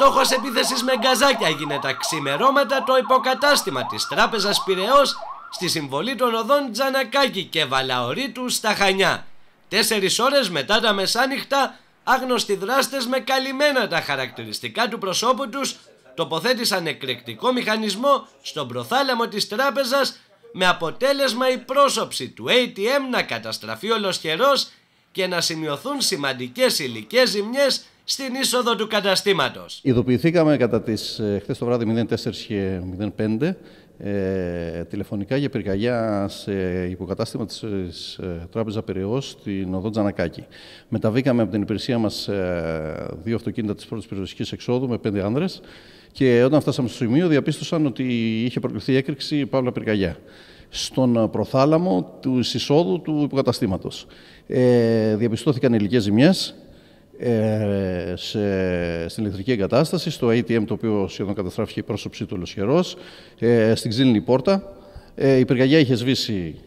Στόχος επίθεσης με γκαζάκια έγινε τα ξημερώματα το υποκατάστημα της Τράπεζας Πυραιός στη συμβολή των οδών Τζανακάκη και Βαλαωρίτου στα Χανιά. Τέσσερις ώρες μετά τα μεσάνυχτα, άγνωστοι δράστες με καλυμμένα τα χαρακτηριστικά του προσώπου τους τοποθέτησαν εκρηκτικό μηχανισμό στον προθάλαμο της τράπεζας με αποτέλεσμα η πρόσωψη του ATM να καταστραφεί ολοσχερός και να σημειωθούν σημαντικές υλικές ζημιές στην είσοδο του καταστήματος. Ειδοποιηθήκαμε κατά τις ε, χθες το βράδυ 04 και 05 ε, τηλεφωνικά για πυρκαγιά σε υποκατάστημα της ε, Τράπεζα Περιός στην Οδό Τζανακάκη. Μεταβήκαμε από την υπηρεσία μας ε, δύο αυτοκίνητα της πρώτης περιοριστική εξόδου με πέντε άνδρες και όταν φτάσαμε στο σημείο, διαπίστωσαν ότι είχε προκληθεί έκρηξη παύλα πυρκαγιά στον προθάλαμο του εισόδου του υποκαταστήματος. Ε, διαπιστώθηκαν ηλικές ζημιές ε, στην ηλεκτρική εγκατάσταση, στο ATM το οποίο σχεδόν καταστράφηκε η πρόσωψή του ολοσχερό, ε, στην ξύλινη πόρτα. Ε, η πυρκαγιά είχε σβήσει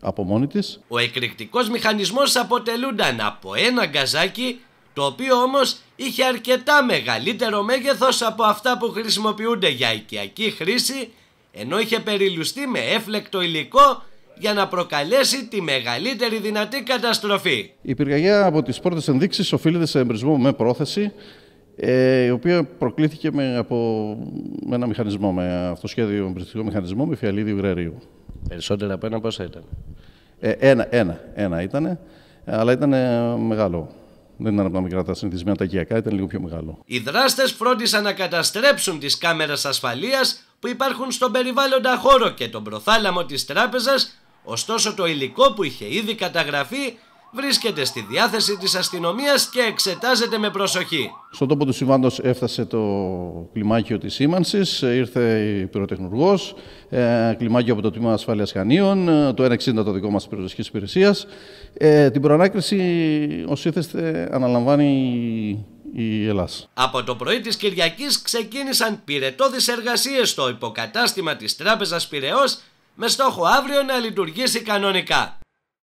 από μόνη της. Ο εκρηκτικός μηχανισμός αποτελούνταν από ένα γκαζάκι το οποίο όμως είχε αρκετά μεγαλύτερο μέγεθος από αυτά που χρησιμοποιούνται για οικιακή χρήση, ενώ είχε περιλουστεί με έφλεκτο υλικό για να προκαλέσει τη μεγαλύτερη δυνατή καταστροφή. Η πυρκαγιά από τις πρώτες ενδείξεις οφείλεται σε εμπρισμό με πρόθεση, ε, η οποία προκλήθηκε με, από, με ένα μηχανισμό, με αυτοσχέδιο εμπριστικό μηχανισμό, με φιαλίδι γραρίου. Περισσότερα από ένα πόσα ήταν. Ε, ένα, ένα, ένα ήταν, αλλά ήταν μεγάλο. Δεν ήταν από τα μικρά τα συνηθισμένα τα οικιακά, ήταν λίγο πιο μεγάλο. Οι δράστες φρόντισαν να καταστρέψουν τις κάμερες ασφαλείας που υπάρχουν στον περιβάλλοντα χώρο και τον προθάλαμο της τράπεζας, ωστόσο το υλικό που είχε ήδη καταγραφεί βρίσκεται στη διάθεση της αστυνομίας και εξετάζεται με προσοχή. Στο τόπο του συμβάντος έφτασε το κλιμάκιο της σήμανσης, ήρθε η πυροτεχνουργός, ε, κλιμάκιο από το Τμήμα Ασφάλειας Χανίων, ε, το 160 το δικό μας πυροσοχής υπηρεσίας. Ε, την προανάκριση ως αναλαμβάνει η Ελλάς. Από το πρωί της Κυριακής ξεκίνησαν πυρετόδεις εργασίες στο υποκατάστημα της Τράπεζας Πυραιός με στόχο αύριο να λειτουργήσει κανονικά.